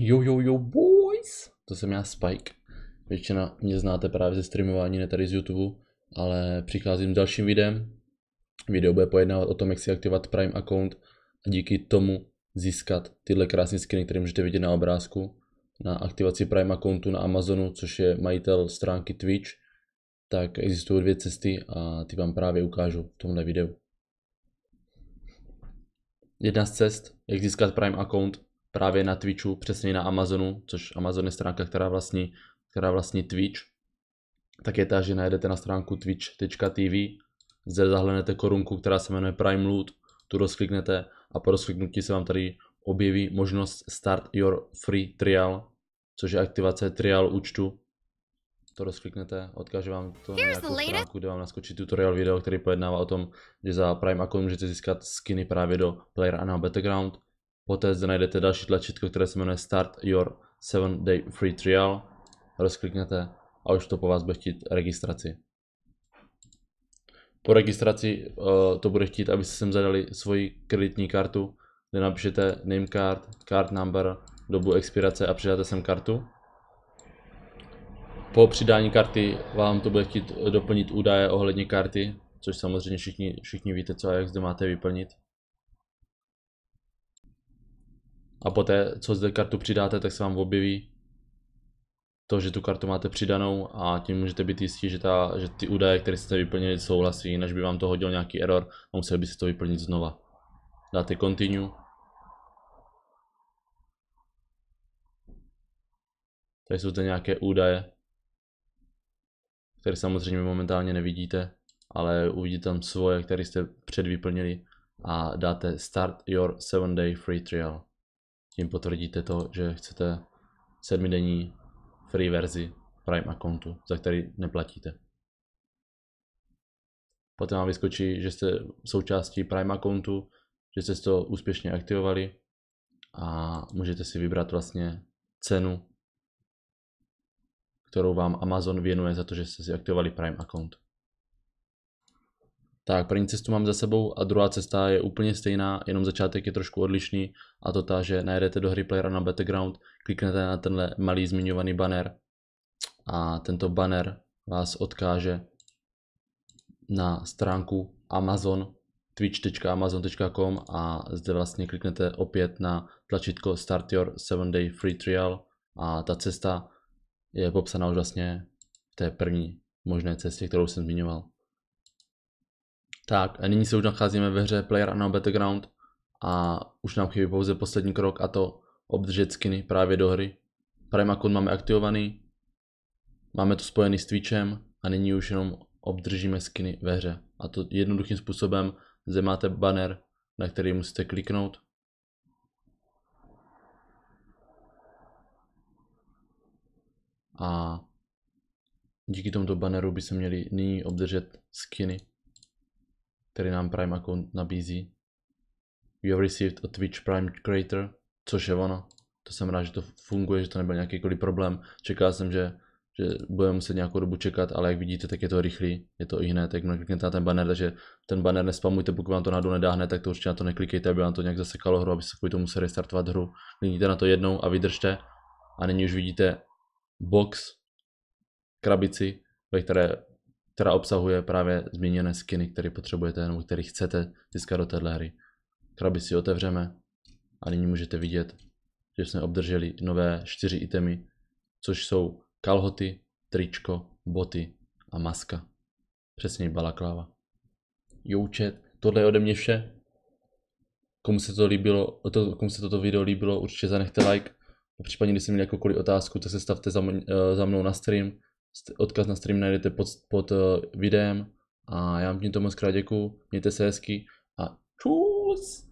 Jo, jo, jo, boys! To jsem já Spike. Většina mě znáte právě ze streamování, ne tady z YouTube, ale přicházím s dalším videem. Video bude pojednávat o tom, jak si aktivovat Prime account a díky tomu získat tyhle krásné skiny, které můžete vidět na obrázku. Na aktivaci Prime accountu na Amazonu, což je majitel stránky Twitch, tak existují dvě cesty a ty vám právě ukážu v tomhle videu. Jedna z cest, jak získat Prime account, právě na Twitchu, přesně na Amazonu, což Amazon je stránka, která vlastní, která vlastní Twitch, tak je ta, že najdete na stránku twitch.tv, zde zahlenete korunku, která se jmenuje Prime Loot, tu rozkliknete a po rozkliknutí se vám tady objeví možnost Start Your Free Trial, což je aktivace trial účtu. To rozkliknete, odkaže vám to na nějakou stránku, kde vám naskočí tutorial video, který pojednává o tom, že za Prime Account můžete získat skiny právě do Player Unknown Battleground Poté zde najdete další tlačítko, které se jmenuje Start Your 7 Day Free Trial. Rozkliknete a už to po vás bude chtít registraci. Po registraci uh, to bude chtít, abyste sem zadali svoji kreditní kartu, kde napíšete name card, card number, dobu expirace a přidáte sem kartu. Po přidání karty vám to bude chtít doplnit údaje ohledně karty, což samozřejmě všichni, všichni víte co a jak zde máte vyplnit. a poté, co zde kartu přidáte, tak se vám objeví to, že tu kartu máte přidanou a tím můžete být jistí, že, ta, že ty údaje, které jste vyplnili, souhlasí, než by vám to hodil nějaký error a museli byste to vyplnit znova. Dáte continue. Tady jsou zde nějaké údaje, které samozřejmě momentálně nevidíte, ale uvidíte tam svoje, které jste předvyplnili a dáte Start your 7 day free trial tím potvrdíte to, že chcete sedmidenní free verzi Prime accountu, za který neplatíte. Potom vám vyskočí, že jste součástí Prime accountu, že jste to úspěšně aktivovali a můžete si vybrat vlastně cenu, kterou vám Amazon věnuje za to, že jste si aktivovali Prime account. Tak první cestu mám za sebou a druhá cesta je úplně stejná, jenom začátek je trošku odlišný a to ta, že najedete do hry playera na battleground, kliknete na tenhle malý zmiňovaný banner a tento banner vás odkáže na stránku Amazon twitch.amazon.com a zde vlastně kliknete opět na tlačítko Start Your 7 Day Free Trial a ta cesta je popsaná už vlastně v té první možné cestě, kterou jsem zmiňoval. Tak, a nyní se už nacházíme ve hře Player Unknown Battleground a už nám chybí pouze poslední krok a to obdržet skiny právě do hry. Prime account máme aktivovaný, máme to spojený s Twitchem a nyní už jenom obdržíme skiny ve hře. A to jednoduchým způsobem, zde máte banner, na který musíte kliknout. A díky tomuto banneru by se měli nyní obdržet skiny který nám Prime account nabízí. You have received a Twitch Prime Creator, což je ono. To jsem rád, že to funguje, že to nebyl nějakýkoliv problém. Čekal jsem, že, že budeme muset nějakou dobu čekat, ale jak vidíte, tak je to rychlý. Je to i hned, jakmile kliknete na ten banner, takže ten banner nespamujte, pokud vám to náhodou nedá hned, tak to určitě na to neklikejte, aby vám to nějak zasekalo hru, aby se kvůli tomu museli restartovat hru. Klikněte na to jednou a vydržte. A nyní už vidíte box, krabici, ve které která obsahuje právě zmíněné skiny, které potřebujete nebo které chcete získat do téhle hry. Kraby si otevřeme a nyní můžete vidět, že jsme obdrželi nové čtyři itemy, což jsou kalhoty, tričko, boty a maska. Přesně balakláva. Joučet, tohle je ode mě vše. Komu se, to líbilo, to, komu se toto video líbilo, určitě zanechte like. Případně, když jste měli jakoukoliv otázku, tak se stavte za, eh, za mnou na stream Odkaz na stream najdete pod, pod eh, videem. A já vám tímto moc krát děkuju. Mějte se hezky a čus!